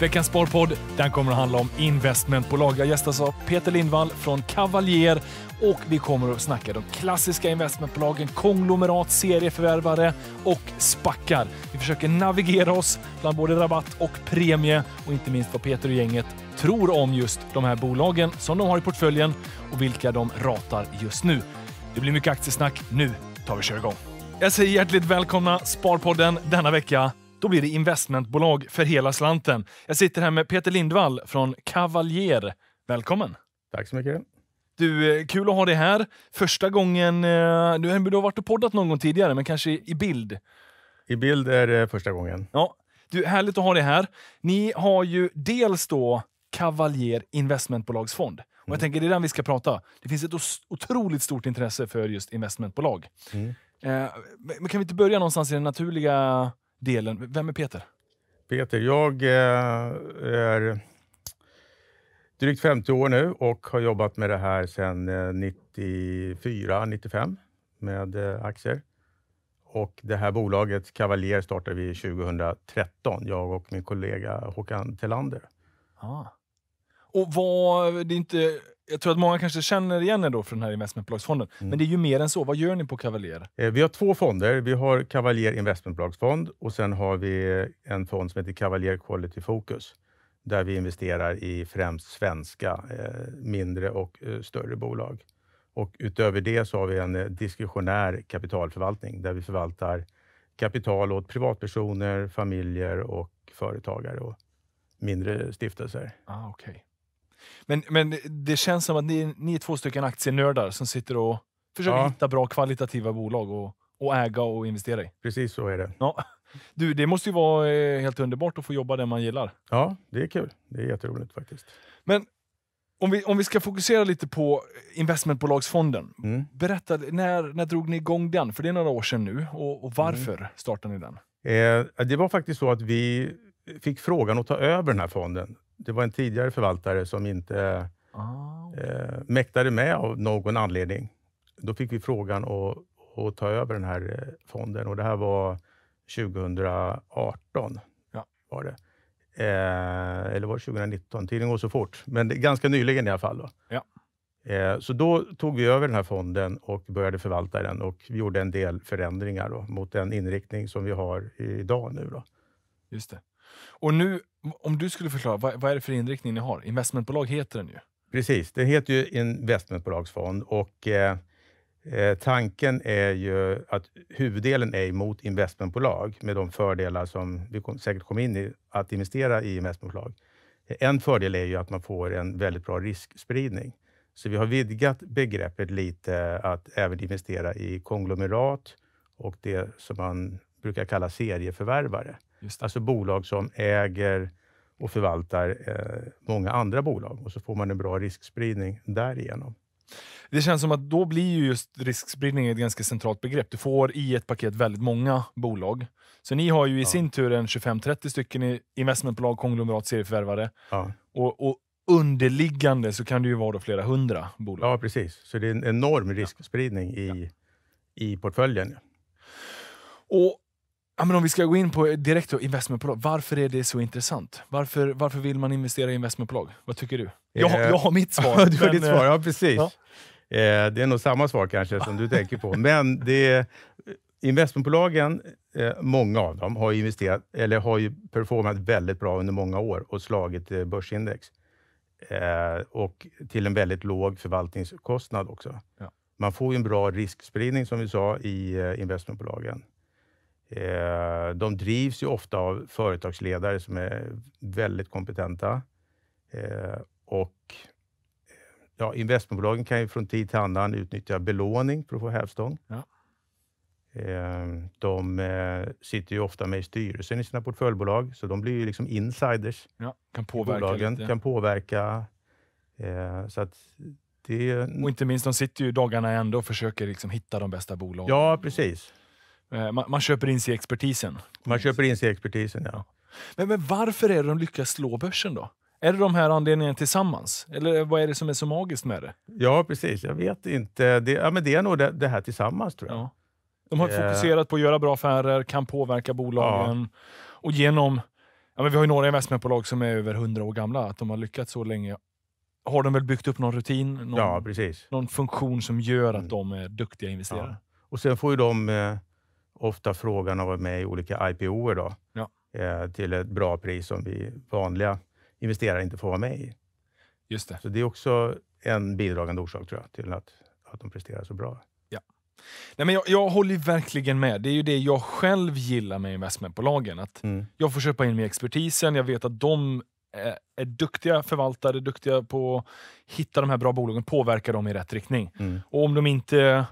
Veckans Sparpodd den kommer att handla om investmentbolag. Jag gästas av Peter Lindvall från Cavalier och vi kommer att snacka de klassiska investmentbolagen, konglomerat, serieförvärvare och spackar. Vi försöker navigera oss bland både rabatt och premie och inte minst vad Peter och gänget tror om just de här bolagen som de har i portföljen och vilka de ratar just nu. Det blir mycket aktiesnack. Nu tar vi och kör igång. Jag säger hjärtligt välkomna Sparpodden denna vecka då blir det investmentbolag för hela slanten. Jag sitter här med Peter Lindvall från Kavaljer. Välkommen! Tack så mycket. Du, eh, kul att ha dig här. Första gången... Eh, du, har varit och poddat någon gång tidigare, men kanske i bild? I bild är det första gången. Ja. Du, härligt att ha dig här. Ni har ju dels då Kavaljer investmentbolagsfond. Och jag mm. tänker Det är den vi ska prata. Det finns ett otroligt stort intresse för just investmentbolag. Mm. Eh, men kan vi inte börja någonstans i den naturliga delen. Vem är Peter? Peter, jag eh, är drygt 50 år nu och har jobbat med det här sedan 94, eh, 95 med eh, aktier. Och det här bolaget, Cavalier, startade vi 2013, jag och min kollega Håkan Telander. Ah. Och vad, det är inte jag tror att många kanske känner igen er då från den här investmentbolagsfonden. Mm. Men det är ju mer än så. Vad gör ni på Cavalier? Eh, vi har två fonder. Vi har Cavalier Investmentbolagsfond och sen har vi en fond som heter Cavalier Quality Focus där vi investerar i främst svenska eh, mindre och eh, större bolag. Och utöver det så har vi en diskretionär kapitalförvaltning där vi förvaltar kapital åt privatpersoner, familjer och företagare och mindre stiftelser. Ah, okay. Men, men det känns som att ni, ni är två stycken aktienördar som sitter och försöker ja. hitta bra kvalitativa bolag och, och äga och investera i. Precis så är det. Ja. Du, det måste ju vara eh, helt underbart att få jobba där man gillar. Ja, det är kul. Det är jätteroligt faktiskt. Men om vi, om vi ska fokusera lite på investmentbolagsfonden. Mm. Berätta, när, när drog ni igång den? För det är några år sedan nu. Och, och varför mm. startade ni den? Eh, det var faktiskt så att vi fick frågan att ta över den här fonden det var en tidigare förvaltare som inte oh. eh, mäktade med av någon anledning. Då fick vi frågan att, att ta över den här eh, fonden och det här var 2018. Ja. Var det. Eh, eller var det 2019? Tiden går så fort. Men ganska nyligen i alla fall. Då. Ja. Eh, så då tog vi över den här fonden och började förvalta den och vi gjorde en del förändringar då, mot den inriktning som vi har idag nu. Då. Just det. Och nu om du skulle förklara, vad, vad är det för inriktning ni har? Investmentbolag heter den ju. Precis, det heter ju investmentbolagsfond och eh, eh tanken är ju att huvuddelen är mot investmentbolag med de fördelar som vi kom, säkert kommer in i, att investera i investmentbolag. En fördel är ju att man får en väldigt bra riskspridning. Så vi har vidgat begreppet lite att även investera i konglomerat och det som man brukar kalla serieförvärvare. Alltså bolag som äger och förvaltar eh, många andra bolag och så får man en bra riskspridning därigenom. Det känns som att då blir ju just riskspridning ett ganska centralt begrepp. Du får i ett paket väldigt många bolag. Så ni har ju i ja. sin tur en 25-30 stycken investmentbolag, konglomerat, serieförvärvare. Ja. Och, och, underliggande så kan det ju vara flera hundra bolag. Ja, precis. Så det är en enorm riskspridning i, ja. i portföljen. Och Ja, men om vi ska gå in på direkt på investmentbolag, varför är det så intressant? Varför, varför vill man investera i investmentbolag? Vad tycker du? Jag, jag har mitt svar. du har men, ditt svar, ja precis. Ja. Eh, det är nog samma svar kanske som du tänker på. Men det, eh, investmentbolagen, eh, många av dem, har, investerat, eller har ju performat väldigt bra under många år och slagit eh, börsindex. Eh, och till en väldigt låg förvaltningskostnad också. Ja. Man får ju en bra riskspridning, som vi sa, i investmentbolagen. Eh, de drivs ju ofta av företagsledare som är väldigt kompetenta. Eh, och eh, ja, Investmentbolagen kan ju från tid till annan utnyttja belåning för att få hävstång. Ja. Eh, de eh, sitter ju ofta med i styrelsen i sina portföljbolag, så de blir ju liksom insiders. Ja, kan påverka bolagen lite. kan påverka. så att det... Och inte minst, de sitter ju dagarna ända och försöker liksom hitta de bästa bolagen. Ja, precis. Eh, man, man, köper in sig i expertisen. Man köper in sig i expertisen, ja. Men, men varför är det de lyckas slå börsen då? Är det de här anledningarna tillsammans? Eller vad är det som är så magiskt med det? Ja, precis. Jag vet inte. Det, ja, men det är nog det, det här tillsammans, tror jag. Ja. De har eh. fokuserat på att göra bra affärer, kan påverka bolagen ja. och genom... Ja, men vi har ju några investmentbolag som är över 100 år gamla. Att de har lyckats så länge har de väl byggt upp någon rutin, någon, ja, någon funktion som gör att mm. de är duktiga investerare. Ja, Och sen får ju de... Eh, ofta frågan att vara med i olika IPOer då, ja. Eh, till ett bra pris som vi vanliga investerare inte får vara med i. Just det. Så det är också en bidragande orsak tror jag, till att, att de presterar så bra. Ja. Nej, men jag, jag håller verkligen med. Det är ju det jag själv gillar med investmentbolagen. Att mm. Jag får köpa in mig expertisen, jag vet att de är, eh, är duktiga förvaltare, duktiga på att hitta de här bra bolagen, påverka dem i rätt riktning. Mm. Och om de inte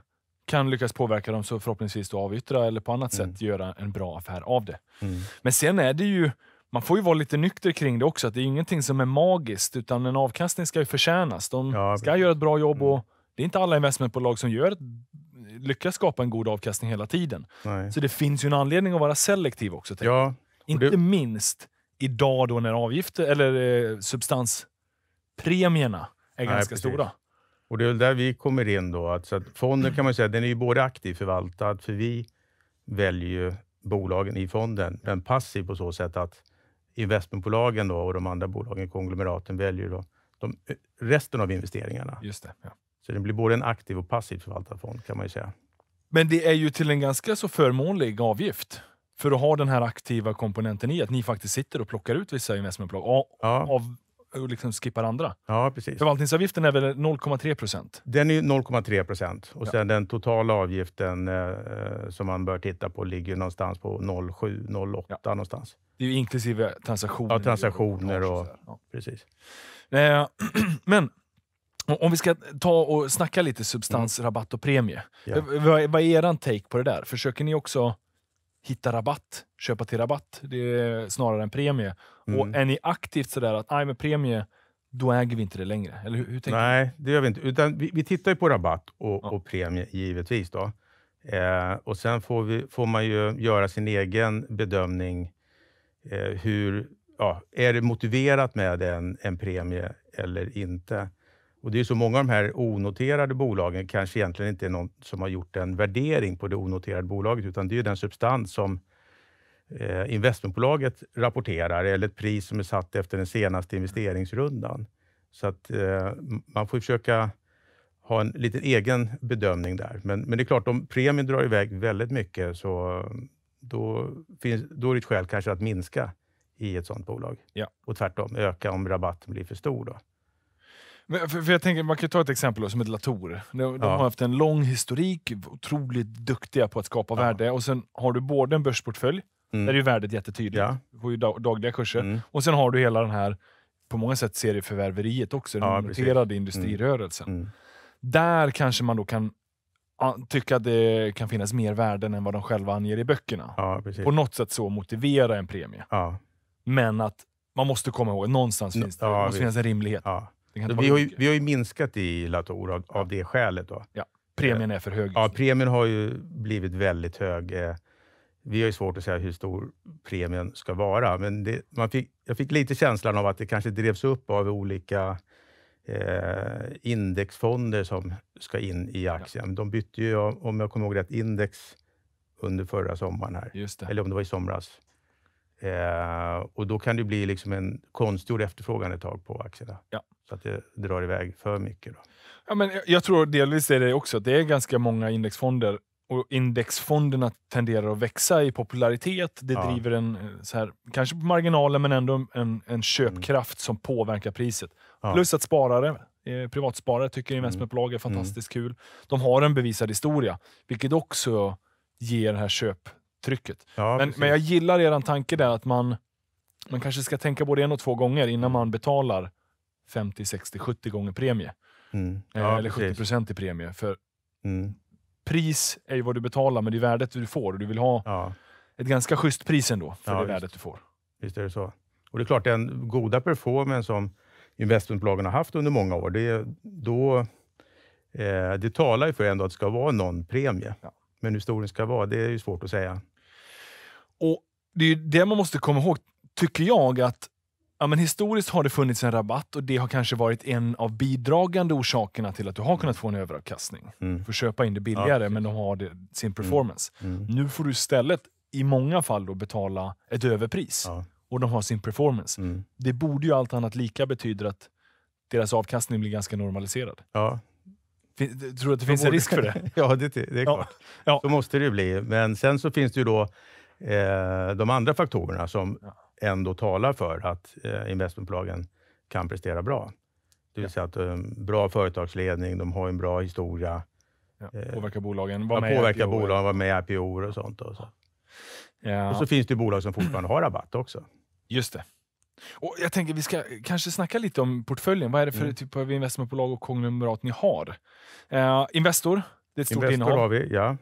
kan lyckas påverka dem så förhoppningsvis då avyttra eller på annat mm. sätt göra en bra affär av det. Mm. Men sen är det ju, man får ju vara lite nykter kring det också, att det är ingenting som är magiskt utan en avkastning ska ju förtjänas. De ja, ska göra ett bra jobb mm. och det är inte alla investmentbolag som gör ett, lyckas skapa en god avkastning hela tiden. Nej. Så det finns ju en anledning att vara selektiv också. Ja, inte det... minst idag då när avgifter eller eh, substanspremierna är Nej, ganska precis. stora. Och det är väl där vi kommer in då. Att, så att fonden kan man säga, den är ju både aktivt förvaltad, för vi väljer ju bolagen i fonden, men passiv på så sätt att investmentbolagen då och de andra bolagen, konglomeraten, väljer då de, eh, resten av investeringarna. Just det, ja. Så den blir både en aktiv och passiv förvaltad fond kan man ju säga. Men det är ju till en ganska så förmånlig avgift för att ha den här aktiva komponenten i att ni faktiskt sitter och plockar ut vissa investmentbolag av, ja. av och liksom skippar andra. Ja, precis. Förvaltningsavgiften är väl 0,3 procent? Den är 0,3 procent och ja. sen den totala avgiften eh, eh, som man bör titta på ligger någonstans på 0,7-0,8 ja. någonstans. Det är ju inklusive transaktioner. Ja, transaktioner och, och, ja. precis. Eh, men om vi ska ta och snacka lite substans, mm. rabatt och premie. Ja. Vad, vad är er take på det där? Försöker ni också hitta rabatt, köpa till rabatt. Det är snarare en premie. Mm. Och är ni aktivt sådär att nej, med premie, då äger vi inte det längre? Eller hur, hur tänker Nej, det gör vi inte. Utan vi, vi tittar ju på rabatt och, ja. och premie givetvis. Då. Eh, och Sen får, vi, får man ju göra sin egen bedömning. Eh, hur, ja, är det motiverat med en, en premie eller inte? Och det är så många av de här onoterade bolagen kanske egentligen inte är någon som har gjort en värdering på det onoterade bolaget, utan det är den substans som eh, investmentbolaget rapporterar eller ett pris som är satt efter den senaste investeringsrundan. Så att eh, man får försöka ha en liten egen bedömning där. Men, men det är klart, om premien drar iväg väldigt mycket så då, finns, då är det ett skäl kanske att minska i ett sådant bolag. Ja. Och tvärtom, öka om rabatten blir för stor. Då. Men för, för jag tänker, man kan ta ett exempel då, som ett Latour. De, ja. har haft en lång historik, otroligt duktiga på att skapa ja. värde. Och Sen har du både en börsportfölj, mm. där är ju värdet jättetydligt, ja. du får ju dag, dagliga kurser, mm. och sen har du hela den här, på många sätt, serieförvärveriet också, den ja, noterade mm. industrirörelsen. Mm. Där kanske man då kan tycka att det kan finnas mer värden än vad de själva anger i böckerna. Ja, på något sätt så motivera en premie. Men att man måste komma ihåg att någonstans finns det, det måste finnas en rimlighet. Vi har, ju, vi har ju minskat i Latour av, av det skälet. Då. Ja. Premien eh, är för hög. Ja, premien har ju blivit väldigt hög. Eh, vi har ju svårt att säga hur stor premien ska vara, men det, man fick, jag fick lite känslan av att det kanske drevs upp av olika eh, indexfonder som ska in i aktien. Ja. De bytte ju, om jag kommer ihåg rätt, index under förra sommaren. här. Eller om det var i somras. Eh, och då kan det bli liksom en konstgjord efterfrågan ett tag på aktierna. Ja. Så att det drar iväg för mycket. Då. Ja, men jag tror delvis är det också att det är ganska många indexfonder och indexfonderna tenderar att växa i popularitet. Det ja. driver en, eh, så här, kanske på marginalen, men ändå en, en köpkraft mm. som påverkar priset. Ja. Plus att sparare, eh, privatsparare tycker investmentbolag är mm. fantastiskt mm. kul. De har en bevisad historia, vilket också ger den här köp trycket. Ja, men, men jag gillar er tanke där att man, man kanske ska tänka både en och två gånger innan man betalar 50, 60, 70 gånger premie. Mm. Eh, ja, eller 70 procent i premie. För mm. Pris är ju vad du betalar, men det är värdet du får. Du vill ha ja. ett ganska schysst pris ändå för ja, det värdet du får. Visst är det så. Och det är klart, den goda performance som investmentbolagen har haft under många år, det, då, eh, det talar ju för ändå att det ska vara någon premie. Men hur stor den ska vara, det är ju svårt att säga. Och Det är det man måste komma ihåg, tycker jag, att ja, men historiskt har det funnits en rabatt och det har kanske varit en av bidragande orsakerna till att du har kunnat få en överavkastning. Mm. Du får köpa in det billigare, ja, men de har det, sin mm. performance. Mm. Mm. Nu får du istället i många fall då betala ett överpris ja. och de har sin performance. Mm. Det borde ju allt annat lika betyda att deras avkastning blir ganska normaliserad. Ja. tror du att det finns en risk för det? ja, det, det är klart. Ja. Så måste det ju bli. Men sen så finns det ju då Eh, de andra faktorerna som ja. ändå talar för att eh, investmentbolagen kan prestera bra. Det vill säga att um, bra företagsledning, de har en bra historia. Ja, eh, påverkar bolagen, var med påverkar IPO bolagen, var med i IPO och sånt. Och så. Ja. och så finns det bolag som fortfarande har rabatt också. Just det. Och jag tänker vi ska kanske snacka lite om portföljen. Vad är det för mm. typ av investmentbolag och konglomerat ni har? Uh, Investor, det är ett stort Investor innehav. Har vi, ja.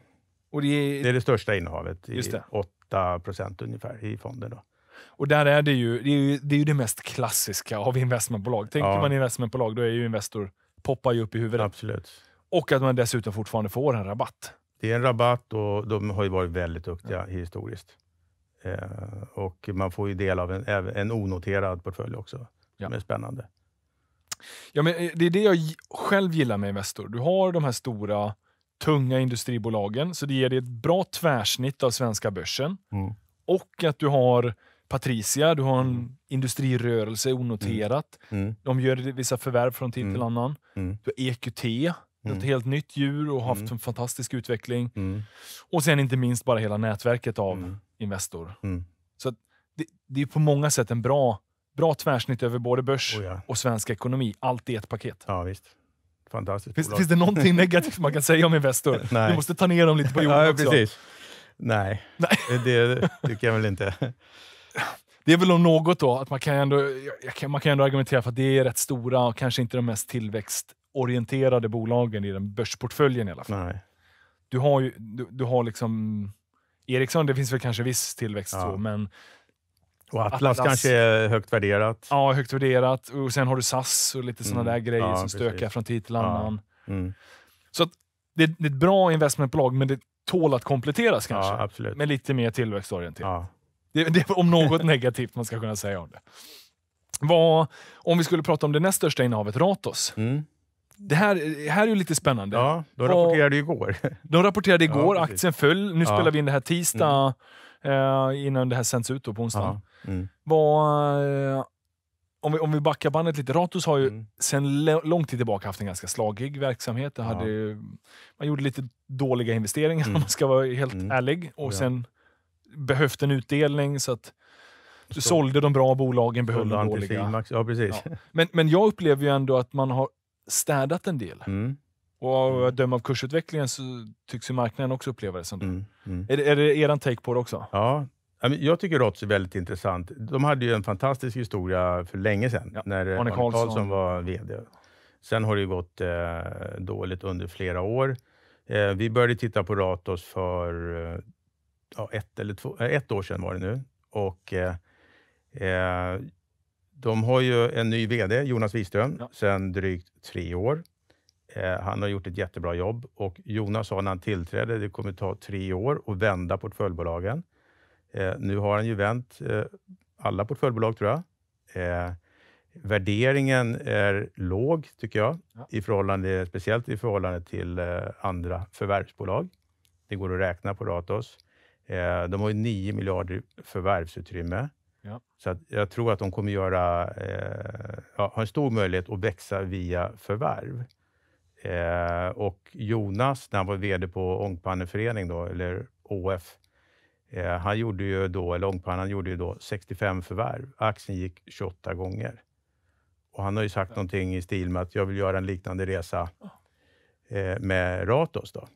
Och det är... det, är det största innehavet. i det. 8 procent ungefär i fonden. Då. Och där är det ju det, är ju, det, är ju det mest klassiska av investmentbolag. Tänker ja. man investmentbolag, då är ju Investor poppar ju upp i huvudet. Absolut. Och att man dessutom fortfarande får en rabatt. Det är en rabatt och de har ju varit väldigt duktiga ja. historiskt. Eh, och man får ju del av en, en onoterad portfölj också, ja. som är spännande. Ja, men eh, det är det jag själv gillar med Investor. Du har de här stora tunga industribolagen, så det ger dig ett bra tvärsnitt av svenska börsen. Mm. Och att du har Patricia, du har en mm. industrirörelse onoterat. Mm. mm. De gör vissa förvärv från tid till mm. annan. Mm. Du har EQT, mm. ett helt nytt djur och haft en fantastisk utveckling. Och sen inte minst bara hela nätverket av Investor. Så det, det, är på många sätt en bra, bra tvärsnitt över både börs oh ja. och svensk ekonomi. Allt i ett paket. Ja, visst. Fantastiskt finns, finns, det någonting negativt man kan säga om Investor? Nej. Du måste ta ner dem lite på jorden ja, också. Precis. Nej, Nej. det tycker jag väl inte. Det är väl om något då, att man kan, ändå, man kan ändå argumentera för att det är rätt stora och kanske inte de mest tillväxtorienterade bolagen i den börsportföljen i alla fall. Nej. Du har ju, du, du har liksom Ericsson, det finns väl kanske viss tillväxt ja. så, men och Atlas, Atlas, kanske är högt värderat. Ja, högt värderat. Och sen har du SAS och lite sådana mm. där grejer ja, som precis. stökar från tid till annan. Ja. Mm. Så att, det, det, är ett bra investmentbolag, men det tål att kompletteras kanske. Ja, absolut. Med lite mer tillväxtorienterat. Ja. Det, det är om något negativt man ska kunna säga om det. Vad, om vi skulle prata om det näst största innehavet, Ratos. Mm. Det här, här är ju lite spännande. Ja, de rapporterade igår. De rapporterade igår, ja, aktien föll. Nu ja. spelar vi in det här tisdag. Mm eh, innan det här sänds ut på onsdag. Ja. Mm. Var, eh, om, vi, om vi backar bandet lite. Ratos har ju mm. sedan lång tid tillbaka haft en ganska slagig verksamhet. Ja. Hade, man gjorde lite dåliga investeringar mm. om man ska vara helt mm. ärlig. Och ja. sen behövt en utdelning. så att du sålde de bra bolagen, behöll de dåliga. ja, precis. Ja. Men, men jag upplever ju ändå att man har städat en del. Mm. Och att döma av kursutvecklingen så tycks ju marknaden också uppleva det som det. Mm, Är, mm. är det er take på det också? Ja. Jag tycker Rots är väldigt intressant. De hade ju en fantastisk historia för länge sedan, ja. när Arne Karlsson. Karlsson var VD. Sen har det ju gått eh, dåligt under flera år. Eh, vi började titta på Ratos för eh, ett, eller två, eh, ett år sedan var det nu. Och, eh, eh, de har ju en ny VD, Jonas Wiström, ja. sedan drygt tre år. Eh, han har gjort ett jättebra jobb och Jonas sa när han tillträdde det kommer ta tre år att vända portföljbolagen. Eh, nu har han ju vänt eh, alla portföljbolag tror jag. värderingen är låg tycker jag, ja. i förhållande, speciellt i förhållande till andra förvärvsbolag. Det går att räkna på Ratos. de har ju 9 miljarder förvärvsutrymme. Ja. Så jag tror att de kommer göra, ja, ha en stor möjlighet att växa via förvärv. Eh, och Jonas, när han var VD på Ångpanneförening, då, eller ÅF, eh, han gjorde ju då, eller Ångpannan gjorde ju då 65 förvärv. Aktien gick 28 gånger. Och han har ju sagt ja. någonting i stil med att jag vill göra en liknande resa eh, med Ratos. Då.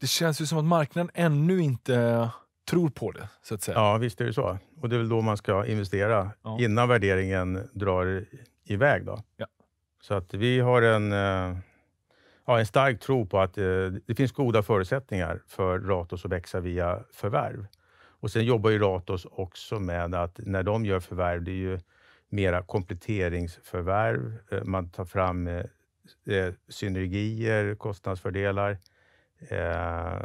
Det känns ju som att marknaden ännu inte tror på det, så att säga. Ja, visst är det så. Och det är väl då man ska investera, ja. innan värderingen drar iväg. Då. Ja. Så att vi har en eh, ja, en stark tro på att eh, det finns goda förutsättningar för Ratos att växa via förvärv. Och Sen jobbar ju Ratos också med att när de gör förvärv, det är ju mera kompletteringsförvärv. Eh, man tar fram eh, eh synergier, kostnadsfördelar. Eh,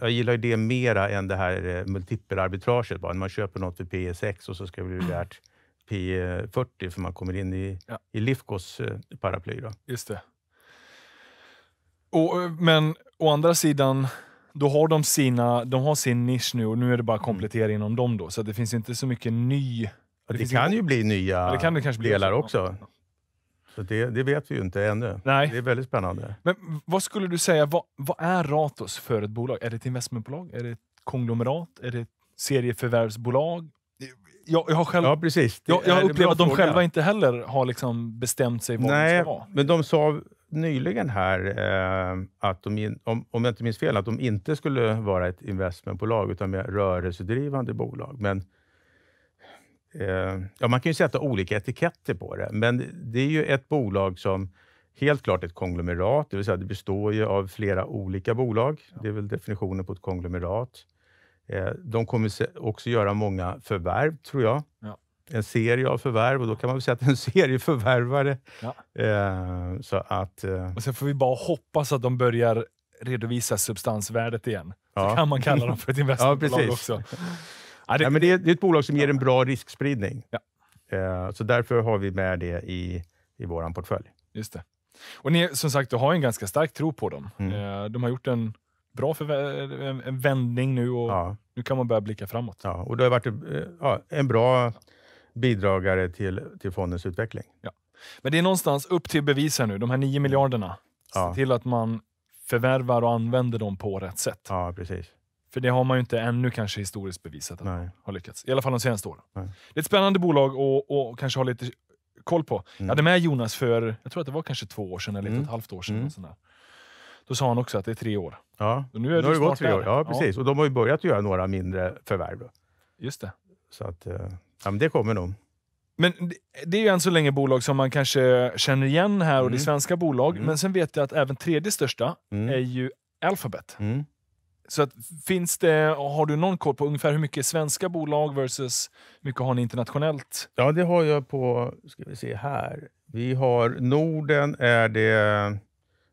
jag gillar det mera än det här eh, multipelarbitraget, när man köper något för P 6 e och så ska det bli mm. värt P 40 e för man kommer in i, ja. i Lifcos paraply. Då. Just det. Och, eh, men å andra sidan, då har de, sina, de har sin nisch nu och nu är det bara mm. komplettering inom dem då. Så det finns inte så mycket ny... Det, det kan ingen... ju bli nya det kan det kanske bli delar också. också. Så det, det, vet vi ju inte ännu. Nej. Det är väldigt spännande. Men vad skulle du säga, vad, vad är Ratos för ett bolag? Är det ett investmentbolag? Är det ett konglomerat? Är det ett serieförvärvsbolag? Jag, jag, har själv, ja, precis. Det jag, jag upplever att de fråga. själva inte heller har liksom bestämt sig vad Nej, de ska vara. Men de sa nyligen här eh, att de, om, om jag inte minns fel, att de inte skulle vara ett investmentbolag utan mer rörelsedrivande bolag. Men eh, ja, man kan ju sätta olika etiketter på det, men det är ju ett bolag som helt klart ett konglomerat, det vill säga det består ju av flera olika bolag. Det är väl definitionen på ett konglomerat. Eh, de kommer också göra många förvärv, tror jag en serie av förvärv och då kan man väl säga att en serieförvärvare. Ja. Eh, så att, eh. Och sen får vi bara hoppas att de börjar redovisa substansvärdet igen. Ja. Så kan man kalla dem för ett investmentbolag ja, också. Ja, det, ja, men det, är, det är ett bolag som ger en bra riskspridning. Eh, så därför har vi med det i, i vår portfölj. Just det. Och ni som sagt, du har en ganska stark tro på dem. Mm. Eh, de har gjort en bra en vändning nu och nu kan man börja blicka framåt. Ja, och det har varit eh, en bra bidragare till, till fondens utveckling. Ja. Men det är någonstans upp till bevis här nu, de här 9 mm. miljarderna. Se till att man förvärvar och använder dem på rätt sätt. Ja, precis. För det har man ju inte ännu kanske historiskt bevisat att Nej. man har lyckats. I alla fall de senaste åren. Nej. Det är ett spännande bolag och, och kanske ha lite koll på. Mm. Jag hade med Jonas för, jag tror att det var kanske två år sedan eller ett mm. ett halvt år sedan. Mm. Sån Då sa han också att det är tre år. Ja. Och nu är nu har det gått tre år. Ja, precis. Ja. Och de har ju börjat göra några mindre förvärv. Just det. Så att, eh, Ja, men det kommer nog. Men det är ju än så länge bolag som man kanske känner igen här och mm. det är mm. svenska bolag. Mm. Men sen vet jag att även tredje största mm. är ju Alphabet. Mm. Så att, finns det, har du någon koll på ungefär hur mycket svenska bolag versus hur mycket har ni internationellt? Ja, det har jag på, ska vi se här. Vi har Norden är det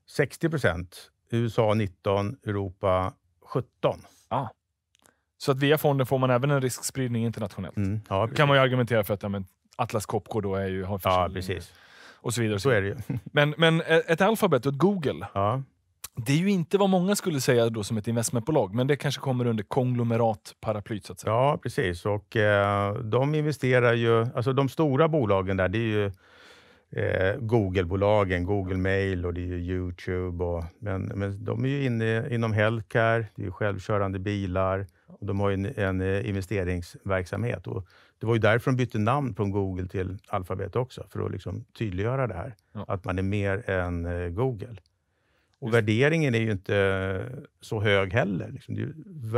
60 procent, USA 19, Europa 17. Ah. Så att via fonden får man även en riskspridning internationellt. Mm. Ja, kan man ju argumentera för att ja, men Atlas Copco då är ju, har ja, precis. och så vidare. Så är det ju. men, men eh, ett Alphabet och ett Google, ja. det är ju inte vad många skulle säga då som ett investmentbolag, men det kanske kommer under konglomeratparaplyt. Så att säga. Ja, precis. Och eh, de investerar ju, alltså de stora bolagen där, det är ju eh, Google-bolagen, Google Mail och det är Youtube. Och, men, men de är ju inne inom healthcare, det är ju självkörande bilar, de har en, en, eh, investeringsverksamhet. Och det var ju därför de bytte namn från Google till Alphabet också, för att liksom tydliggöra det här. Ja. Att man är mer än eh, Google. Och Just. värderingen är ju inte eh, så hög heller. Liksom det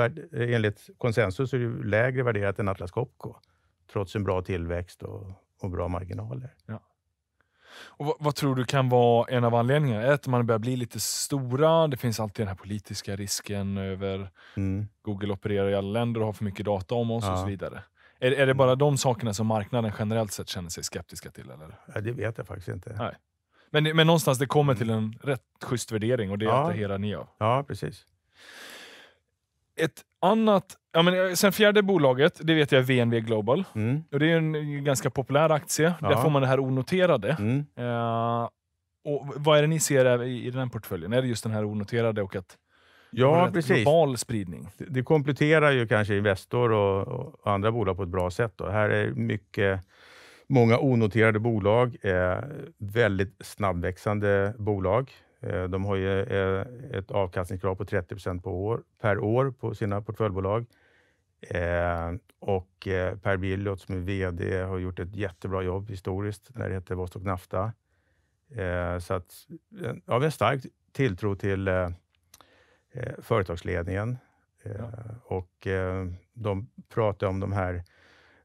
är, enligt konsensus är det lägre värderat än Atlas Copco, trots en bra tillväxt och, och bra marginaler. Ja. Och vad, tror du kan vara en av anledningarna? Att man börjar bli lite stora. Det finns alltid den här politiska risken över mm. Google opererar i alla länder och har för mycket data om oss ja. och så vidare. Är, är det bara de sakerna som marknaden generellt sett känner sig skeptiska till? Eller? Ja, det vet jag faktiskt inte. Nej. Men, men någonstans det kommer till en rätt schysst värdering och det ja. attraherar ni av. Ja, precis. Ett annat... Ja, men eh, sen fjärde bolaget, det vet jag är VNV Global. Mm. Och det är en eh, ganska populär aktie. Ja. Där får man det här onoterade. Mm. Uh, och vad är det ni ser i, i den här portföljen? Är det just den här onoterade och att Ja, precis. global spridning? Det, det kompletterar ju kanske Investor och, och, andra bolag på ett bra sätt. Då. Här är mycket många onoterade bolag, eh, väldigt snabbväxande bolag. Eh, de har ju eh, ett avkastningskrav på 30 procent per år på sina portföljbolag. Eh, och Per Billot som är VD har gjort ett jättebra jobb historiskt när det hette Vostok Nafta. Så att, ja, vi har stark tilltro till företagsledningen. Ja. Och de pratar om de här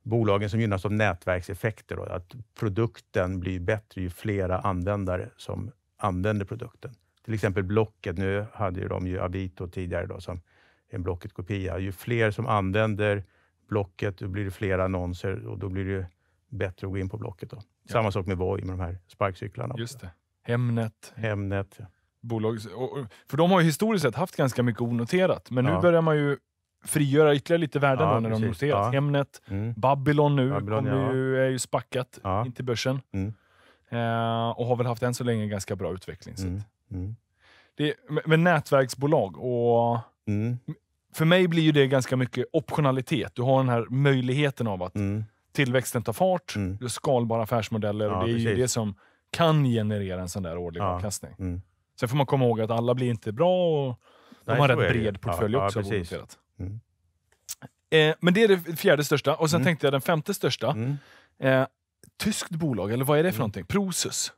bolagen som gynnas av nätverkseffekter. Då, att produkten blir bättre ju flera användare som använder produkten. Till exempel Blocket, nu hade ju de ju Avito tidigare då, som en Blocket-kopia. Ju fler som använder Blocket, då blir det fler annonser och då blir det bättre att gå in på Blocket. Då. Ja. Samma sak med Voi, med de här sparkcyklarna. Just det. Hemnet. Hemnet, ja. Bolag, för de har ju historiskt sett haft ganska mycket onoterat, men ja. nu börjar man ju frigöra ytterligare lite värden ja, när precis. de noteras. Ja. Hemnet, mm. Babylon nu Babylon, ju, är ju spackat in till börsen. Mm. Eh, och har väl haft än så länge ganska bra utveckling. Mm. Mm. Det, med nätverksbolag och... Mm. För mig blir ju det ganska mycket optionalitet. Du har den här möjligheten av att mm. tillväxten tar fart, mm. du har skalbara affärsmodeller. Ja, och det är precis. ju det som kan generera en sån där årlig ja. avkastning. Mm. Sen får man komma ihåg att alla blir inte bra och de Nej, har en rätt bred portfölj ja, också. Ja, mm. Eh, men det är det fjärde största. Och sen mm. tänkte jag den femte största. Mm. Eh, tyskt bolag, eller vad är det för mm. någonting? Prosus?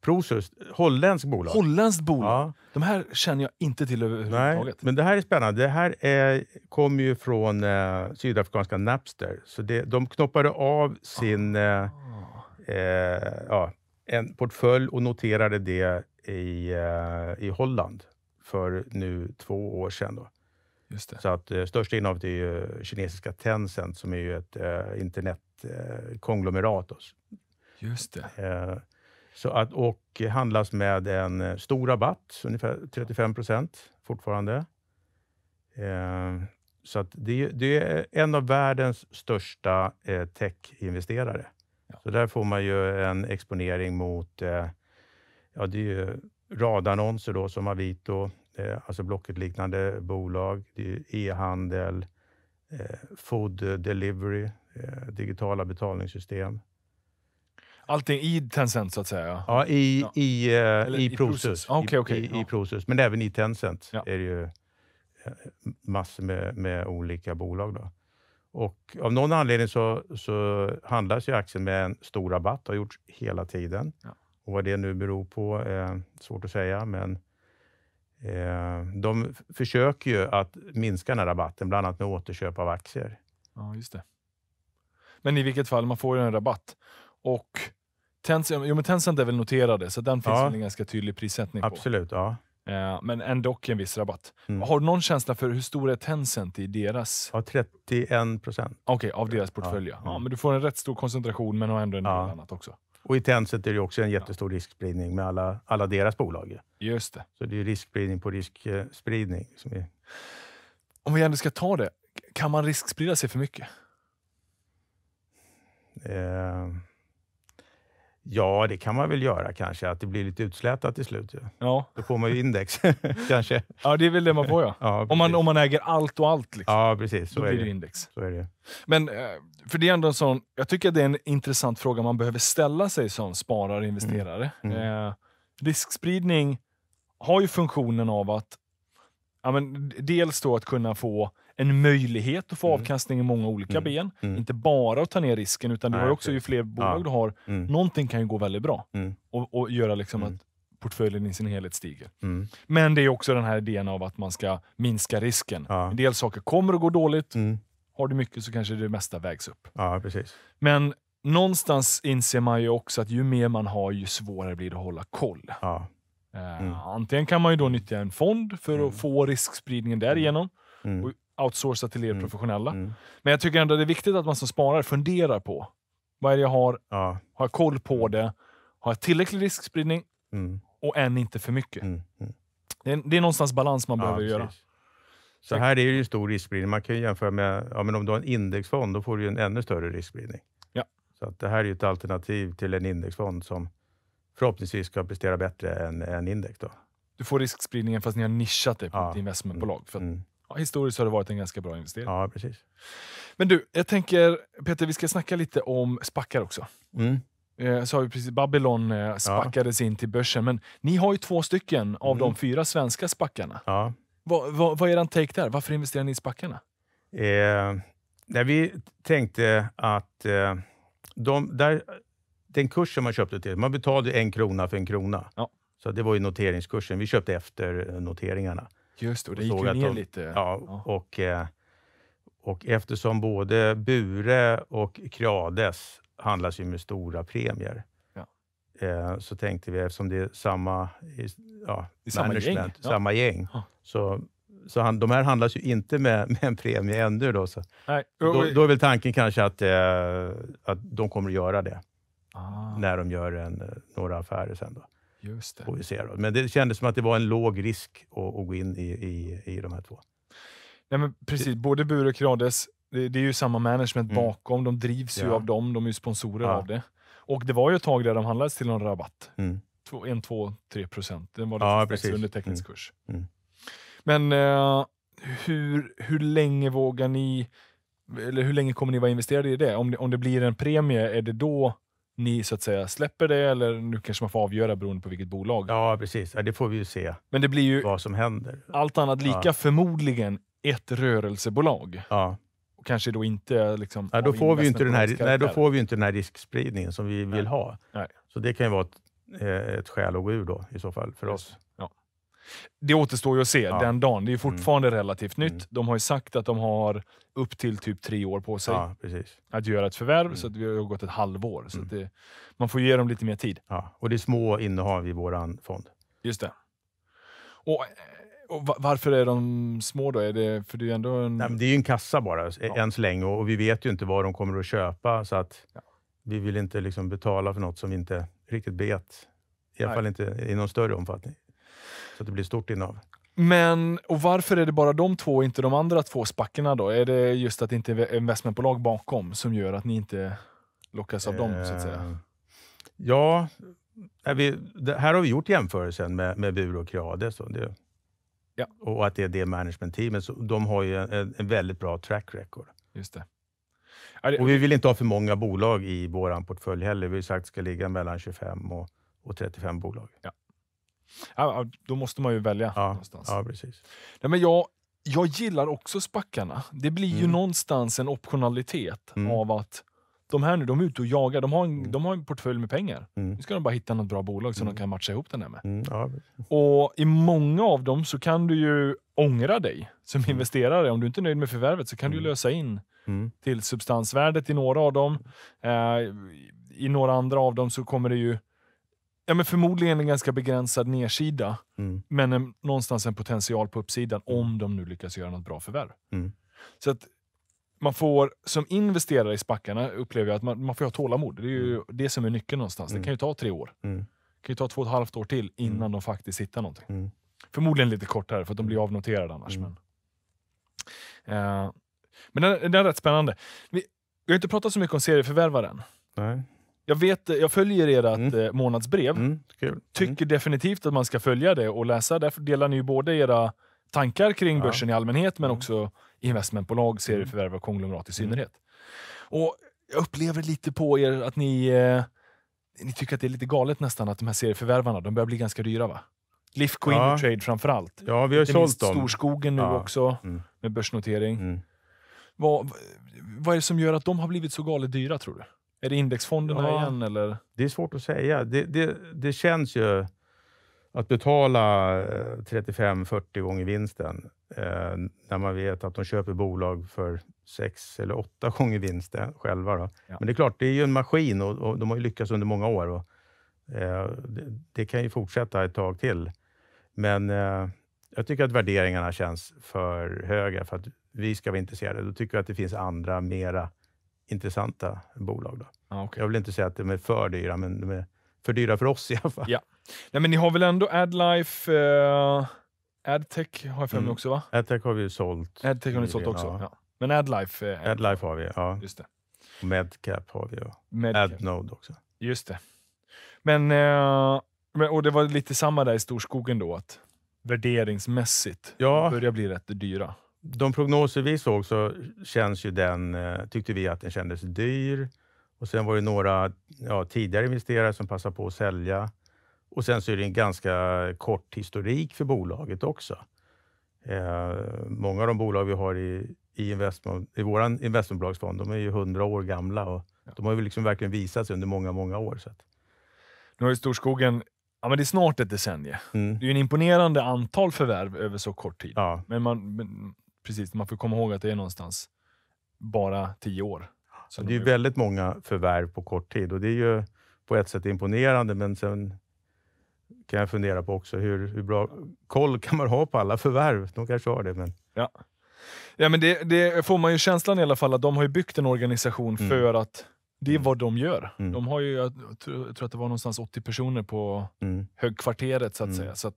Prosus, holländskt bolag. Holländskt bolag? Ja. De här känner jag inte till överhuvudtaget. Nej, men det här är spännande. Det här kommer ju från eh, sydafrikanska Napster. Så det, de knoppade av sin ah. eh, eh, ja, en portfölj och noterade det i, eh, i Holland för nu två år sedan. Då. Så att, eh, största innehavet är kinesiska Tencent som är ju ett eh, internet ett eh, konglomerat. Just det. Eh, så att, och handlas med en eh, stor rabatt, ungefär 35 procent fortfarande. Eh, så att det, det, är en av världens största eh, tech-investerare. Ja. Så där får man ju en exponering mot eh, ja, det är ju radannonser då, som Avito, eh, alltså Blocket-liknande bolag, Det är e-handel, eh, food delivery, Eh, digitala betalningssystem. Allting i Tencent så att säga? Ja, i, ja. i, eh, Eller, i, Process. Process. Ah, okay, okay. I, ja. i Process. Men även i Tencent ja. är det ju eh, massor med, med olika bolag. Då. Och av någon anledning så, så handlas ju aktien med en stor rabatt, har gjorts hela tiden. Ja. Och vad det nu beror på är svårt att säga, men eh, de försöker ju att minska den här rabatten, bland annat med återköp av aktier. Ja, just det. Men i vilket fall, man får ju en rabatt. Och Tencent, jo, men Tencent är väl noterade, så den finns ja. väl en ganska tydlig prissättning Absolut, på. Ja. Eh, men ändå en viss rabatt. Mm. Har du någon känsla för hur stor är Tencent i deras... Ja, 31 procent. Okej, okay, av deras portfölj. Ja. Mm. ja. men du får en rätt stor koncentration, men har ändå en del annat också. Och i Tencent är det också en jättestor riskspridning med alla, alla deras bolag. Just det. Så det är riskspridning på riskspridning. Som är... Om vi ändå ska ta det, kan man risksprida sig för mycket? Eh, ja, det kan man väl göra kanske, att det blir lite utslätat till slut. Ja. ja. Då får man ju index kanske. Ja, det är väl det man får ja. ja om, man, om man äger allt och allt. Liksom, ja, precis. Så då är blir det index. Så är det. Men, eh, för det är ändå en sån, jag tycker att det är en intressant fråga man behöver ställa sig som sparare och investerare. Mm. Mm. Eh, riskspridning har ju funktionen av att ja, men dels då att kunna få en möjlighet att få mm. avkastning i många olika mm. ben. Mm. Inte bara att ta ner risken, utan du har också, ju fler bolag du har, mm. någonting kan ju gå väldigt bra och, och, göra liksom att portföljen i sin helhet stiger. Mm. Men det är också den här idén av att man ska minska risken. Ja. En del saker kommer att gå dåligt. Mm. Har du mycket så kanske det mesta vägs upp. Ja, precis. Men någonstans inser man ju också att ju mer man har, ju svårare blir det att hålla koll. Ja. Eh, mm. Uh, antingen kan man ju då nyttja en fond för att få riskspridningen därigenom. Mm. Och outsourca till er mm. professionella. Mm. Men jag tycker ändå det är viktigt att man som sparare funderar på vad är det jag har? Ja. Har jag koll på det? Har jag tillräcklig riskspridning? Mm. Och än inte för mycket. Mm, mm. Det, är, det är någonstans balans man behöver precis. göra. Så här är det ju stor riskspridning. Man kan ju jämföra med, ja, men om du har en indexfond, då får du en ännu större riskspridning. Ja. Så att det här är ju ett alternativ till en indexfond som förhoppningsvis ska prestera bättre än, än index. Då. Du får riskspridningen fast ni har nischat det på ja. ett investmentbolag. För mm. mm ja, historiskt har det varit en ganska bra investering. Ja, precis. Men du, jag tänker Peter, vi ska snacka lite om spackar också. Mm. Eh, så har vi precis, Babylon eh, spackades ja. in till börsen, men ni har ju två stycken av mm. de fyra svenska spackarna. Ja. Vad va, va är er take där? Varför investerar ni i spackarna? Eh, där vi tänkte att eh, de, där, den kursen man köpte till, man betalade en krona för en krona. Ja. Så det var ju noteringskursen. Vi köpte efter eh, noteringarna. Just det, och det gick ju ner de, lite. Ja, ja. Och, eh, och eftersom både Bure och Krades handlas ju med stora premier, ja. Eh, så tänkte vi, eftersom det är samma, ja, det är samma gäng, samma gäng så så han, de här handlas ju inte med, med en premie ännu. Då, så. Nej. Då, då är väl tanken kanske att, eh, att de kommer att göra det ah. när de gör en, eh, några affärer sen. Då. Just det. Får vi se då. Men det kändes som att det var en låg risk att, att gå in i, i, i de här två. Nej, men precis. Både Bure och Creades, det, det, är ju samma management mm. bakom. De drivs ja. ju av dem. De är ju sponsorer ja. av det. Och det var ju ett tag där de handlades till någon rabatt. Mm. 1, 2, 3 procent. Det var det ja, under teknisk mm. kurs. Mm. Men eh, hur, hur länge vågar ni, eller hur länge kommer ni vara investerade i det? Om det, om det blir en premie, är det då ni så att säga släpper det, eller nu kanske man får avgöra beroende på vilket bolag. Ja, precis. Ja, det får vi ju se Men det blir ju vad som händer. Allt annat lika ja. förmodligen ett rörelsebolag. Ja. Och kanske då inte... Liksom, ja, då, får vi inte den här, nej, då får vi inte den här riskspridningen som vi vill nej. ha. Nej. Så det kan ju vara ett, eh, ett skäl att gå ur då i så fall för Just. oss. Det återstår ju att se ja. den dagen. Det är mm. fortfarande mm. relativt nytt. Mm. De har ju sagt att de har upp till typ tre år på sig ja, att göra ett förvärv, mm. så att vi har gått ett halvår. Så mm. det, man får ge dem lite mer tid. Ja. Och det är små innehav i vår fond. Just det. Och, eh, och varför är de små då? Är det, för det, är ändå en... Nej, det är ju en kassa bara, ja. än så länge. Och vi vet ju inte vad de kommer att köpa, så att vi vill inte liksom betala för något som vi inte riktigt vet. I alla fall inte i någon större omfattning. Så att det blir stort innehav. Men och varför är det bara de två och inte de andra två spackerna då? Är det just att det inte är investmentbolag bakom som gör att ni inte lockas av dem? Eh, så att säga? Eh, ja, vi, här har vi gjort jämförelsen med, med Bure och Creades ja. Och att det är det management managementteamet. De har ju en, en, väldigt bra track record. Just det. det. Och vi vill inte ha för många bolag i vår portfölj heller. Vi har sagt att det ska ligga mellan 25 och, och 35 bolag. Ja. Ja, då måste man ju välja. Ja, någonstans. ja precis. Nej, men jag, jag gillar också spackarna. Det blir mm. ju någonstans en optionalitet mm. av att de här nu, de är ute och jagar. De har en, mm. de har en portfölj med pengar. Mm. Nu ska de bara hitta något bra bolag som de mm. kan matcha ihop den här med. Mm, ja. Och i många av dem så kan du ju ångra dig som mm. investerare. Om du inte är nöjd med förvärvet så kan du lösa in till substansvärdet i några av dem. Eh, I några andra av dem så kommer det ju Ja, men förmodligen en ganska begränsad nedsida, mm. men en, någonstans en potential på uppsidan om mm. de nu lyckas göra något bra förvärv. Mm. Så att man får som investerare i spackarna, upplever jag, att man, man får ha tålamod. Det är ju mm. det som är nyckeln någonstans. Det mm. kan ju ta tre år. Det kan ju ta två och ett halvt år till innan de faktiskt hittar någonting. Förmodligen lite kortare, för att de blir avnoterade annars. Men, uh, men den, den är rätt spännande. Vi, vi har inte pratat så mycket om serieförvärvaren. Nej. Jag, vet, jag följer ert mm. Eh, månadsbrev. Mm, kul. Mm. Tycker mm. definitivt att man ska följa det och läsa. Därför delar ni ju både era tankar kring börsen ja. i allmänhet, men mm. också investmentbolag, serieförvärv och konglomerat i mm. synnerhet. Och jag upplever lite på er att ni, eh, ni tycker att det är lite galet nästan att de här serieförvärvarna, de börjar bli ganska dyra va? Lift ja. Trade framförallt. Ja, vi har ju sålt dem. Storskogen nu ja. också, med börsnotering. Vad, vad är det som gör att de har blivit så galet dyra, tror du? Är det indexfonderna ja, igen? Eller? Det är svårt att säga. Det, det, det känns ju... Att betala 35-40 eh, gånger vinsten eh, när man vet att de köper bolag för 6 eller 8 gånger vinsten själva. Då. Ja. Men det är klart, det är ju en maskin och, och de har ju lyckats under många år. Och, eh, det, det, kan ju fortsätta ett tag till. Men eh, jag tycker att värderingarna känns för höga för att vi ska vara intresserade. Då tycker jag att det finns andra, mera intressanta bolag. Då. Ah, okay. Jag vill inte säga att de är för dyra, men de är för dyra för oss i alla fall. Ja. Nej, men ni har väl ändå AdLife, eh, AdTech har jag för mig mm. också va? AdTech har vi ju sålt. AdTech har ni sålt också, ja. ja. Men AdLife? Eh, AdLife har vi, ja. Just det. Medcap har vi och Medcap. AdNode också. Just det. Men, eh, och det var lite samma där i storskogen då, att värderingsmässigt ja. börjar bli rätt dyra de prognoser vi såg så känns ju den, eh, tyckte vi att den kändes dyr. Och Sen var det några ja, tidigare investerare som passade på att sälja. Och Sen så är det en ganska kort historik för bolaget också. Eh, många av de bolag vi har i, i, i vår investmentbolagsfond, de är ju 100 år gamla och ja. de har ju liksom verkligen visats under många, många år. Så att. Nu har ju Storskogen Ja, men det är snart ett decennium. Mm. Det är en imponerande antal förvärv över så kort tid. Ja. Men man, men precis, man får komma ihåg att det är någonstans bara tio år. Så det är väldigt många förvärv på kort tid och det är ju på ett sätt imponerande, men sen kan jag fundera på också hur, hur bra koll kan man ha på alla förvärv? De kanske har det, men... Ja. Ja, men det, det, får man ju känslan i alla fall att de har ju byggt en organisation mm. för att det är mm. vad de gör. Mm. De har ju, jag tror att det var någonstans 80 personer på mm. högkvarteret så att mm. säga. Så att,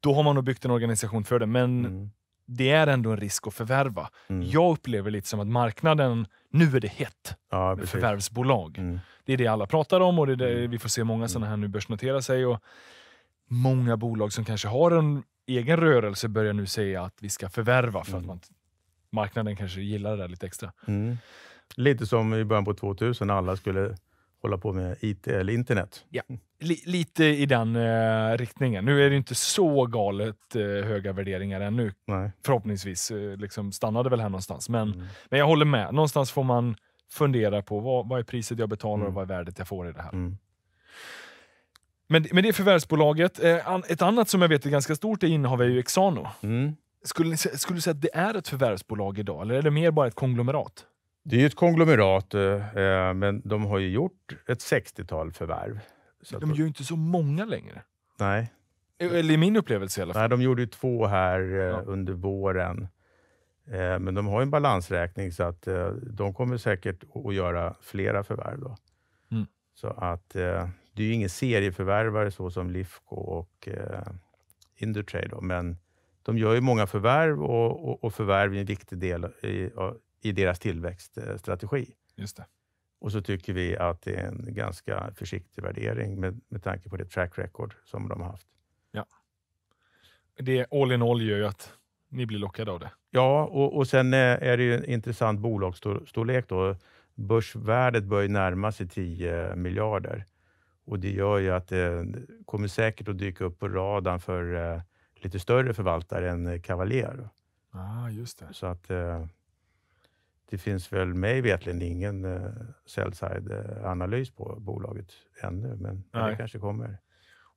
då har man nog byggt en organisation för det, men mm det är ändå en risk att förvärva. Mm. Jag upplever lite som att marknaden, nu är det hett ja, med förvärvsbolag. Mm. Det är det alla pratar om och det är det, mm. vi får se många sådana mm. här nu börsnotera sig. Och många bolag som kanske har en egen rörelse börjar nu säga att vi ska förvärva för att mm. man, marknaden kanske gillar det där lite extra. Lite som i början på 2000 alla skulle hålla på med IT eller internet. Ja, lite i den eh, riktningen. Nu är det inte så galet eh, höga värderingar ännu. Nej. Förhoppningsvis eh, liksom stannade väl här någonstans. Men, mm. men jag håller med. Någonstans får man fundera på vad, vad är priset jag betalar mm. och vad är värdet jag får i det här. Mm. Men, men det är förvärvsbolaget. Eh, an, ett annat som jag vet är ganska stort är innehav är ju Exano. Mm. Skulle, skulle du säga att det är ett förvärvsbolag idag, eller är det mer bara ett konglomerat? Det är ju ett konglomerat, eh, eh, men de har ju gjort ett 60-tal förvärv. Så de gör ju inte så många längre. Nej. Eh, eller i min upplevelse i alla fall. Nej, de gjorde ju två här eh, ja. under våren. Eh, men de har ju en balansräkning så att eh, de kommer säkert att göra flera förvärv. Då. Mm. Så att det är ju ingen serieförvärvare så som Lifco och Indutrade, men de gör ju många förvärv och, och, och förvärv är en viktig del i, i deras tillväxtstrategi. Just det. Och så tycker vi att det är en ganska försiktig värdering med, med tanke på det track record som de har haft. Ja. Det all in all gör ju att ni blir lockade av det. Ja, och, och sen eh, är det ju en intressant bolagsstorlek då. Börsvärdet börjar närma sig 10 miljarder och det gör ju att det eh, kommer säkert att dyka upp på radarn för eh, lite större förvaltare än Cavalier. Ah, just det. Så att det finns väl mig vetligen ingen uh, eh, sell-side-analys eh, på bolaget ännu, men Nej. det kanske kommer.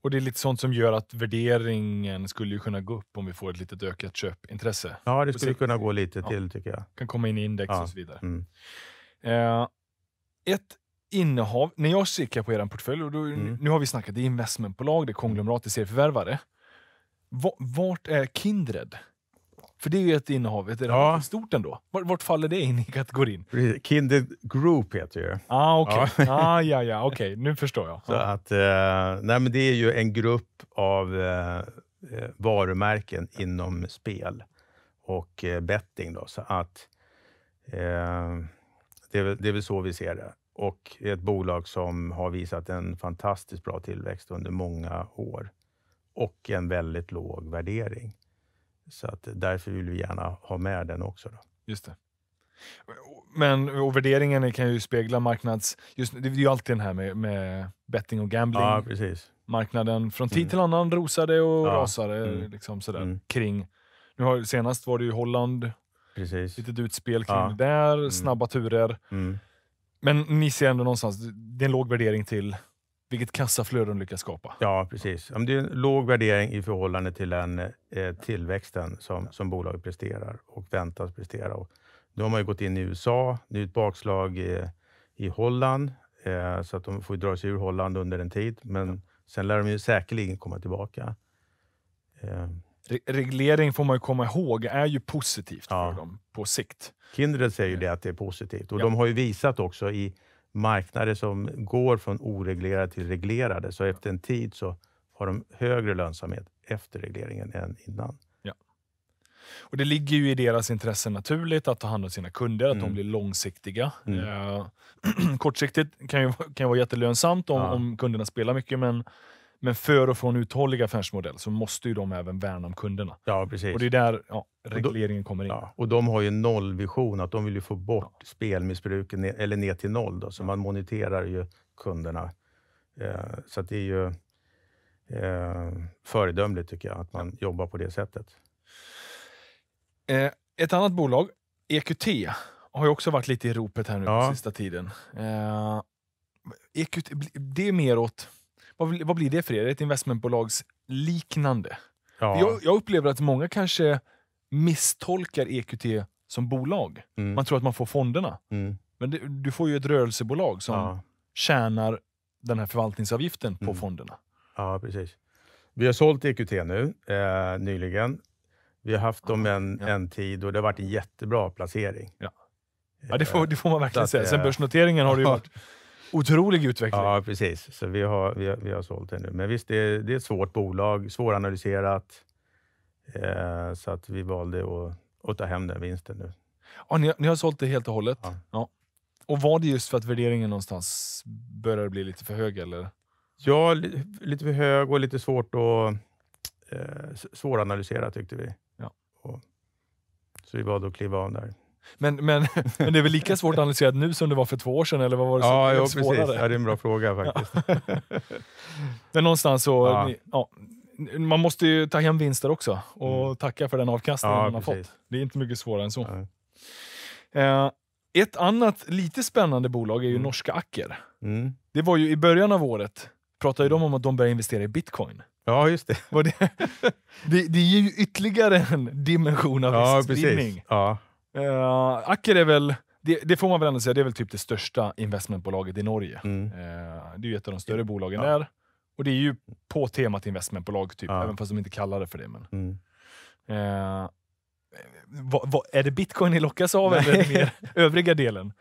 Och Det är lite sånt som gör att värderingen skulle ju kunna gå upp om vi får ett lite ökat köpintresse. Ja, det skulle kunna gå lite till ja, tycker jag. Kan komma in i index ja, och så vidare. Mm. Uh, ett innehav, när jag kikar på er portfölj, och då, mm. nu har vi snackat, det är investmentbolag, det är konglomerat, det är serieförvärvare. Vart är Kindred? För det är ju ett innehav, ett ja. stort ändå. Vart, vart faller det in i kategorin? Kindred Group heter det ju. Ah, okay. ja. ah, ja, ja, okej. Okay. Nu förstår jag. Så ja. att, eh, nej, men det är ju en grupp av eh, eh varumärken inom spel och eh, betting. Då, så att, eh, det, är, det är väl så vi ser det. Och ett bolag som har visat en fantastiskt bra tillväxt under många år och en väldigt låg värdering. Så att därför vill vi gärna ha med den också. Då. Just det. Men och värderingen kan ju spegla marknads... Just, det är ju alltid den här med, med betting och gambling. Ja, precis. Marknaden från tid mm. till annan rosade och ja. rasade mm. liksom sådär, mm. kring. Nu har, senast var det ju Holland, precis. litet utspel kring ja. det där, mm. snabba turer. Mm. Men ni ser ändå någonstans, det är en låg värdering till vilket kassaflöde de lyckas skapa. Ja, precis. Det är en låg värdering i förhållande till den eh, tillväxten som, som bolaget presterar och väntas prestera. Och nu har man gått in i USA, nu är ett bakslag i, i Holland, eh, så att de får dra sig ur Holland under en tid. Men sen lär de ju säkerligen komma tillbaka. Eh. reglering får man komma ihåg är ju positivt ja. för dem på sikt. Kindred säger ju det att det är positivt och ja. de har ju visat också i marknader som går från oreglerade till reglerade, så efter en tid så har de högre lönsamhet efter regleringen än innan. Ja. Och Det ligger ju i deras intresse naturligt att ta hand om sina kunder, att de mm. blir långsiktiga. Mm. Eh, kortsiktigt kan ju, kan ju vara jättelönsamt om, ja. om kunderna spelar mycket, men men för att få en uthållig affärsmodell så måste ju de även värna om kunderna. Ja, precis. Och det är där ja, regleringen då, kommer in. Ja, och de har ju en nollvision, att de vill få bort ja. spelmissbruken eller ner till noll. Då, så ja. man moniterar ju kunderna. Eh, så det är ju eh, föredömligt tycker jag, att man jobbar på det sättet. Eh, ett annat bolag, EQT, har ju också varit lite i ropet här nu ja. sista tiden. EQT, eh, e det är mer åt vad, vad blir det för er? Ett investmentbolagsliknande? Ja. Jag, jag upplever att många kanske misstolkar EQT som bolag. Mm. Man tror att man får fonderna. Mm. Men det, du får ju ett rörelsebolag som ja. tjänar den här förvaltningsavgiften på mm. fonderna. Ja, precis. Vi har sålt EQT nu, eh, nyligen. Vi har haft dem en, ja. en tid och det har varit en jättebra placering. Ja, ja det, får, det får man verkligen att, säga. Sen börsnoteringen har det ju varit Otrolig utveckling. Ja, precis. Så vi har, vi har, vi har sålt det nu. Men visst, det är, det är ett svårt bolag, svåranalyserat. Eh, så att vi valde att, att ta hem den vinsten nu. Ja, ni, ni har sålt det helt och hållet? Ja. ja. Och var det just för att värderingen någonstans började bli lite för hög? eller? Ja, lite för hög och lite svårt att eh, svåranalysera tyckte vi. Ja. Och, så vi valde att kliva av där. Men, men, men det är väl lika svårt att analysera nu som det var för två år sedan? Eller vad var det ja, jo, precis. Ja, det är en bra fråga faktiskt. Ja. men någonstans så... Ja. Ni, ja, man måste ju ta hem vinster också och mm. tacka för den avkastning man har precis. fått. Det är inte mycket svårare än så. Eh, ett annat lite spännande bolag är ju mm. norska Acker. Mm. Det var ju i början av året pratade de mm. om att de började investera i bitcoin. Ja, just det. Det, det, det, ger ju ytterligare en dimension av ja, riskspridning. Ja. Uh, eh, Aker är väl, det, det, får man väl ändå säga, det är väl typ det största investmentbolaget i Norge. Mm. Uh, det är ju ett av de större bolagen ja. där. Och det är ju på temat investmentbolag, typ, ja. även fast de inte kallar det för det. Men. Mm. Uh, eh, va, va, är det bitcoin ni lockas av Nej. eller mer övriga delen?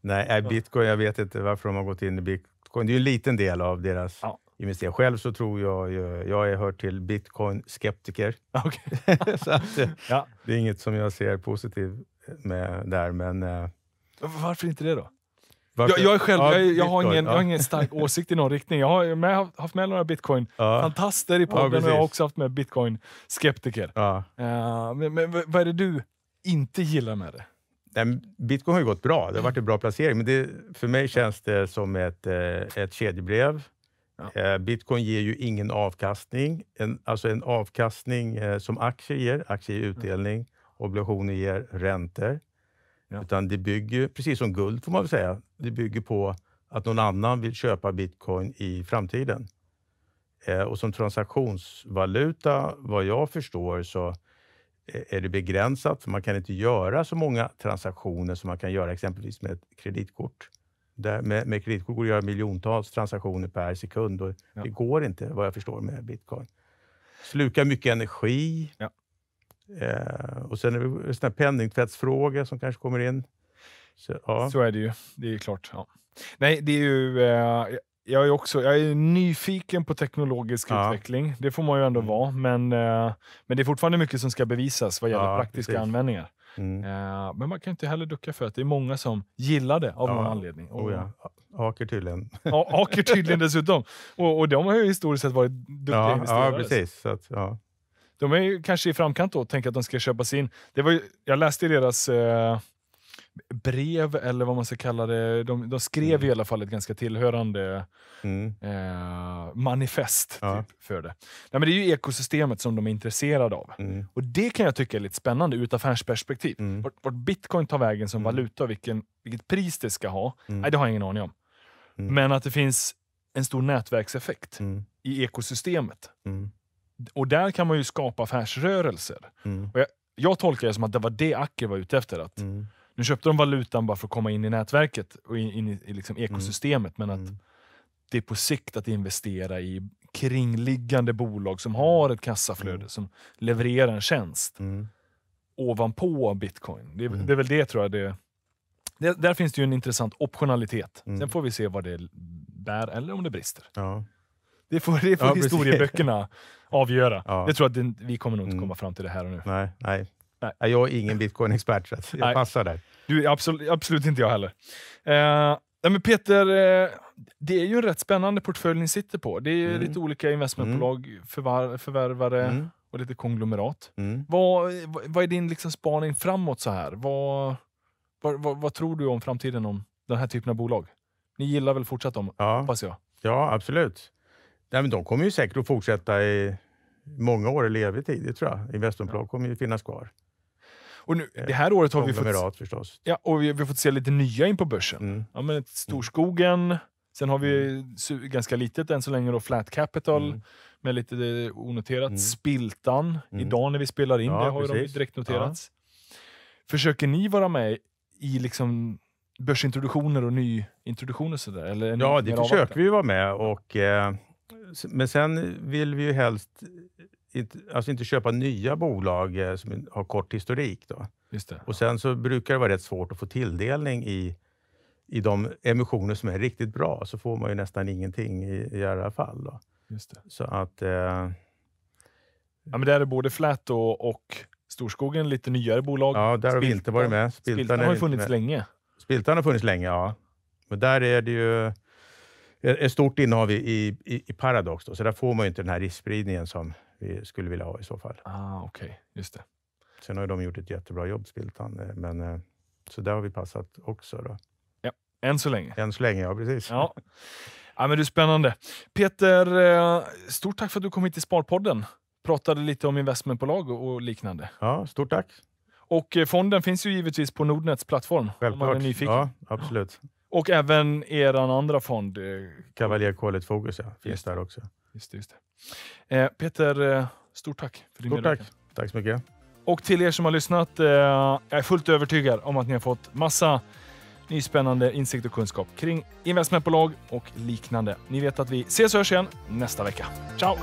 Nej, bitcoin, jag vet inte varför de har gått in i bitcoin. Det är ju en liten del av deras ja investera. Själv så tror jag, jag är hör till bitcoin-skeptiker. Okay. så att, ja. det är inget som jag ser positivt med, där, men... Eh, varför inte det då? Jag, jag, är själv, ja, jag, jag, har ingen, jag, har ingen, stark åsikt i någon riktning. Jag har med, haft med några bitcoin-fantaster ja. i podden och jag har också haft med bitcoin-skeptiker. Uh, eh, men, men, vad är det du inte gillar med det? Nej, bitcoin har ju gått bra. Det har varit en bra placering, men det, för mig känns det som ett, eh, ett kedjebrev. Uh, bitcoin ger ju ingen avkastning, en, alltså en avkastning som aktier ger. Aktier ger utdelning obligationer ger räntor. Ja. Utan det bygger, precis som guld får man väl säga, det bygger på att någon annan vill köpa bitcoin i framtiden. Eh, och som transaktionsvaluta, vad jag förstår, så eh, är det begränsat, man kan inte göra så många transaktioner som man kan göra exempelvis med ett kreditkort. Där med, med kreditkort går det att göra miljontals transaktioner per sekund och ja. det går inte, vad jag förstår, med bitcoin. Slukar mycket energi. Ja. Eh, och sen är det såna penningtvättsfrågor som kanske kommer in. Så, ja. Så är det ju. Det är klart. Ja. Nej, det är ju... Eh, jag är, också, jag är nyfiken på teknologisk ja. utveckling. Det får man ju ändå mm. vara. Men, eh, men det är fortfarande mycket som ska bevisas vad gäller ja, praktiska precis. användningar. Mm. Eh, men man kan inte heller ducka för att det är många som gillar det av ja. någon anledning. Och, oh ja. Haker tydligen. Ja, haker tydligen dessutom. Och, och de har ju historiskt sett varit duktiga investerare. Ja, precis. Så att, ja de är ju kanske i framkant då och tänker att de ska köpas in. Det var ju, jag läste i deras eh, brev, eller vad man ska kalla det. De, de skrev mm. i alla fall ett ganska tillhörande mm. eh, manifest ja. typ, för det. Nej, men det är ju ekosystemet som de är intresserade av. Mm. Och Det kan jag tycka är lite spännande ur ett affärsperspektiv. Mm. Vart, vart bitcoin tar vägen som mm. valuta och vilken, vilket pris det ska ha, mm. nej, det har jag ingen aning om. Mm. Men att det finns en stor nätverkseffekt i ekosystemet. Och där kan man ju skapa affärsrörelser. Mm. Jag, jag, tolkar det som att det var det Acker var ute efter. Att mm. Nu köpte de valutan bara för att komma in i nätverket och in, in i, i liksom mm. ekosystemet, mm. men att mm. det är på sikt att investera i kringliggande bolag som har ett kassaflöde, mm. som levererar en tjänst ovanpå bitcoin. Det, det, är väl det tror jag det det, där finns det ju en intressant optionalitet. Mm. Sen får vi se vad det bär eller om det brister. Ja. Det får, det får ja, historieböckerna avgöra. Ja. Jag tror att det, vi kommer nog inte mm. komma fram till det här och nu. Nej, nej. nej. Jag är ingen bitcoin-expert, så jag nej. passar där. Du, absolut, absolut inte jag heller. Eh, men Peter, eh, det är ju en rätt spännande portfölj ni sitter på. Det är mm. lite olika investmentbolag, mm. förvar, förvärvare mm. och lite konglomerat. Mm. Vad, vad är din liksom spaning framåt så här? Vad, vad, vad, vad tror du om framtiden om den här typen av bolag? Ni gillar väl fortsatt dem, ja. hoppas jag? Ja, absolut. Nej, men de kommer ju säkert att fortsätta i många år eller evig tid, tror jag. Investmentbolag kommer ju finnas kvar. Och nu, eh, det här året har vi fått, förstås. Ja, och vi, vi har fått se lite nya in på börsen. Mm. Ja, men mm. Storskogen, sen har vi mm. ganska litet än så länge då, Flat Capital mm. med lite eh, onoterat. Mm. Spiltan, mm. idag när vi spelar in, ja, det har precis. de direkt noterats. Ja. Försöker ni vara med i liksom börsintroduktioner och nyintroduktioner? ja, det försöker vi vara med. och... Eh, men sen vill vi ju helst inte, alltså inte köpa nya bolag eh, som har kort historik. Då. Och Sen så brukar det vara rätt svårt att få tilldelning i, i de emissioner som är riktigt bra. Så får man ju nästan ingenting i, i alla fall. Då. Så att... Eh... Ja, men där är både Flat och, och Storskogen lite nyare bolag. Ja, där har vi inte varit med. Spiltan, Spiltan har ju funnits länge. Spiltan har funnits länge, ja. Men där är det ju ett stort innehav i, i, i Paradox, då, så där får man inte den här riskspridningen som vi skulle vilja ha i så fall. Ah, okay. just det. Sen har ju de gjort ett jättebra jobb, Spiltan, eh, men eh, så där har vi passat också. Då. Ja, än så länge. Än så länge, ja precis. Ja. ja men det är spännande. Peter, eh, stort tack för att du kom hit till Sparpodden. Pratade lite om investmentbolag och liknande. Ja, stort tack. Och fonden finns ju givetvis på Nordnets plattform. Självklart. Om man är nyfiken. Ja, absolut. Ja. Och även er andra fond. Kavaljerkålet eh, Fokus, ja. Finns just, där också. Just, just det. Eh, Peter, eh, stort tack för din medverkan. Stort tack. Tack så mycket. Och till er som har lyssnat, eh, jag är fullt övertygad om att ni har fått massa ny spännande insikt och kunskap kring investmentbolag och liknande. Ni vet att vi ses och hörs igen nästa vecka. Ciao!